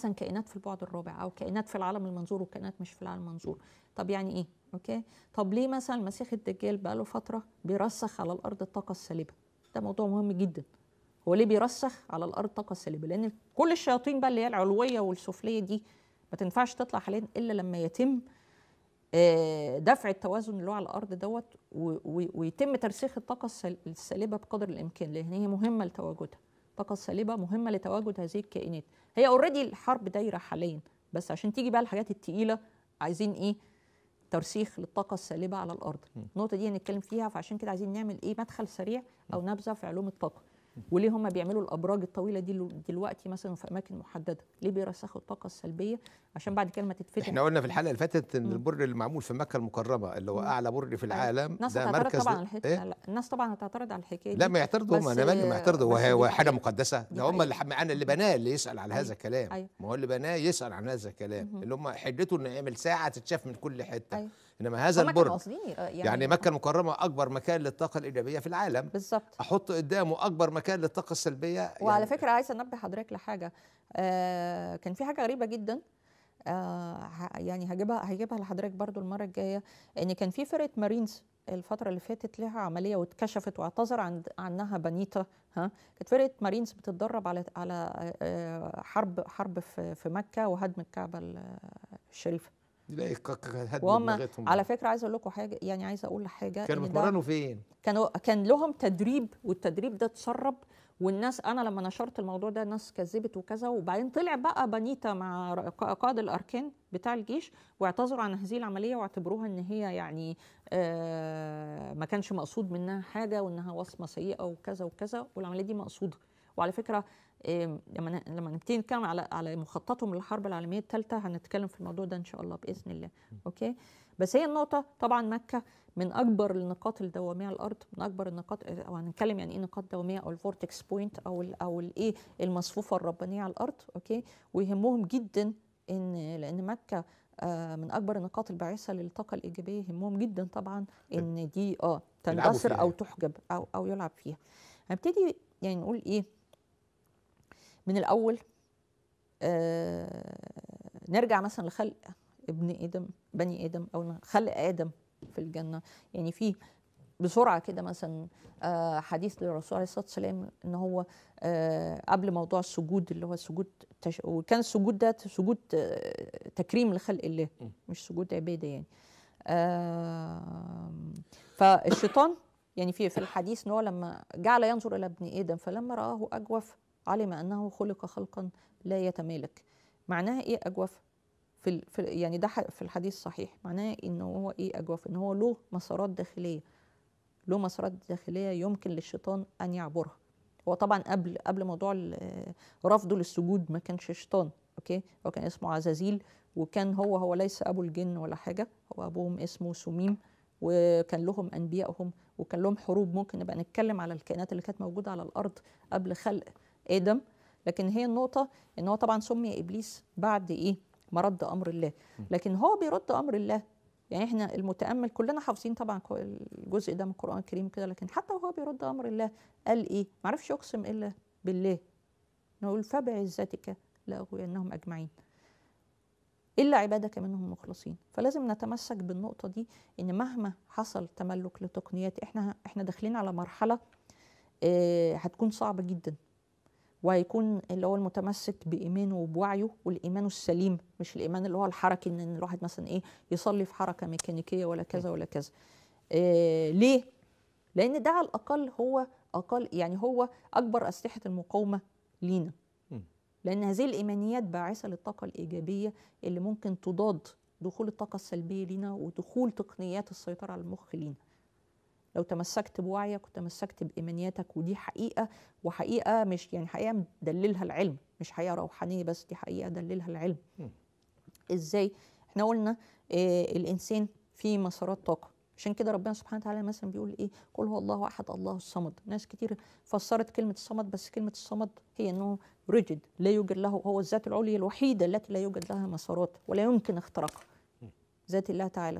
مثلا كائنات في البعد الرابع او كائنات في العالم المنظور وكائنات مش في العالم المنظور طب يعني ايه اوكي طب ليه مثلا المسيح الدجال بقاله فتره بيرسخ على الارض الطاقه السالبه ده موضوع مهم جدا هو ليه بيرسخ على الارض الطاقه السالبه لان كل الشياطين بقى اللي هي العلويه والسفليه دي ما تنفعش تطلع حاليا الا لما يتم آه، دفع التوازن اللي هو على الارض دوت ويتم ترسيخ الطاقه السالبه بقدر الامكان لان هي مهمه لتواجدها الطاقه السالبه مهمه لتواجد هذه الكائنات هي اوريدي الحرب دايره حاليا بس عشان تيجي بقى الحاجات التقيله عايزين ايه ترسيخ للطاقه السالبه على الارض النقطه دي هنتكلم فيها فعشان كده عايزين نعمل ايه مدخل سريع او نبذه في علوم الطاقه وليه هم بيعملوا الابراج الطويله دي دلوقتي مثلا في اماكن محدده ليه بيرسخوا الطاقه السلبيه عشان بعد كده ما تتفتح احنا قلنا في الحلقه اللي فاتت ان البر اللي معمول في مكه المكرمه اللي هو اعلى بر في أيوة. العالم الناس ده مركز طبعا الحك... إيه؟ لا. الناس طبعا هتعترض على الحكايه دي لا ما يعترضوا هم انا مالي ما يعترضوا وهو حاجه مقدسه ده هم اللي انا اللي بناه اللي يسال على هذا أيوة. الكلام أيوة. ما هو اللي بناه يسال عن هذا الكلام اللي هم حدته انه يعمل ساعه تتشاف من كل حته أيوة. انما هذا البرج آه، يعني, يعني مكه المكرمه اكبر مكان للطاقه الايجابيه في العالم بالظبط احط قدامه اكبر مكان للطاقه السلبيه يعني وعلى فكره عايزه انبه حضرتك لحاجه آه كان في حاجه غريبه جدا آه يعني هجيبها هجيبها لحضرتك برضو المره الجايه ان كان في فرقه مارينز الفترة اللي فاتت لها عملية واتكشفت واعتذر عن عنها بنيتا ها كانت فرقة مارينز بتتدرب على على آه، حرب حرب في مكة وهدم الكعبة آه، الشريفة يلاقي وهم على فكره عايز اقول لكم حاجه يعني عايز اقول حاجه كانوا بيتمرنوا فين؟ كانوا كان لهم تدريب والتدريب ده اتسرب والناس انا لما نشرت الموضوع ده الناس كذبت وكذا وبعدين طلع بقى بنيتا مع قائد الاركان بتاع الجيش واعتذروا عن هذه العمليه واعتبروها ان هي يعني آه ما كانش مقصود منها حاجه وانها وصمه سيئه وكذا وكذا والعمليه دي مقصوده وعلى فكره إيه، لما لما نبتدي نتكلم على على مخططهم للحرب العالميه الثالثه هنتكلم في الموضوع ده ان شاء الله باذن الله اوكي بس هي النقطه طبعا مكه من اكبر النقاط الدواميه على الارض من اكبر النقاط او آه، هنتكلم يعني ايه نقاط دواميه او الفورتكس بوينت او الـ او الايه المصفوفه الربانيه على الارض اوكي ويهمهم جدا ان لان مكه آه، من اكبر النقاط الباعثه للطاقه الايجابيه يهمهم جدا طبعا ان دي اه تندثر او تحجب او او يلعب فيها هنبتدي يعني نقول ايه من الاول آه نرجع مثلا لخلق ابن ادم بني ادم او خلق ادم في الجنه يعني في بسرعه كده مثلا آه حديث للرسول عليه الصلاه والسلام ان هو آه قبل موضوع السجود اللي هو السجود تش... وكان السجود ده سجود آه، تكريم لخلق الله مش سجود عباده يعني آه فالشيطان يعني في في الحديث ان هو لما جعل ينظر الى ابن ادم فلما راه اجوف علم انه خلق خلقا لا يتمالك معناها ايه اجوف في, في يعني ده في الحديث صحيح معناه ان هو ايه اجوف ان هو له مسارات داخليه له مسارات داخليه يمكن للشيطان ان يعبرها هو طبعا قبل قبل موضوع رفضه للسجود ما كانش شيطان اوكي هو كان اسمه عزازيل وكان هو هو ليس ابو الجن ولا حاجه هو ابوهم اسمه سميم وكان لهم انبيائهم وكان لهم حروب ممكن نبقى نتكلم على الكائنات اللي كانت موجوده على الارض قبل خلق ادم لكن هي النقطه ان هو طبعا سمي ابليس بعد ايه ما رد امر الله لكن هو بيرد امر الله يعني احنا المتامل كلنا حافظين طبعا الجزء ده من القران الكريم كده لكن حتى وهو بيرد امر الله قال ايه ما عرفش يقسم الا بالله نقول فبعزتك لاغوينهم اجمعين الا عبادك منهم مخلصين فلازم نتمسك بالنقطه دي ان مهما حصل تملك لتقنيات احنا احنا داخلين على مرحله آه، هتكون صعبه جدا وهيكون اللي هو المتمسك بايمانه وبوعيه والايمان السليم مش الايمان اللي هو الحركي ان الواحد مثلا ايه يصلي في حركه ميكانيكيه ولا كذا ولا كذا إيه ليه لان ده على الاقل هو اقل يعني هو اكبر اسلحه المقاومه لينا لان هذه الايمانيات باعثه للطاقه الايجابيه اللي ممكن تضاد دخول الطاقه السلبيه لينا ودخول تقنيات السيطره على المخ لينا لو تمسكت بوعيك وتمسكت بإيمانياتك ودي حقيقة وحقيقة مش يعني حقيقة دللها العلم مش حقيقة روحانية بس دي حقيقة دللها العلم إزاي؟ احنا قلنا إيه الإنسان في مسارات طاقة عشان كده ربنا سبحانه وتعالى مثلا بيقول ايه قل هو الله احد الله الصمد ناس كتير فسرت كلمه الصمد بس كلمه الصمد هي انه ريجيد لا يوجد له هو الذات العليا الوحيده التي لا يوجد لها مسارات ولا يمكن اختراقها ذات الله تعالى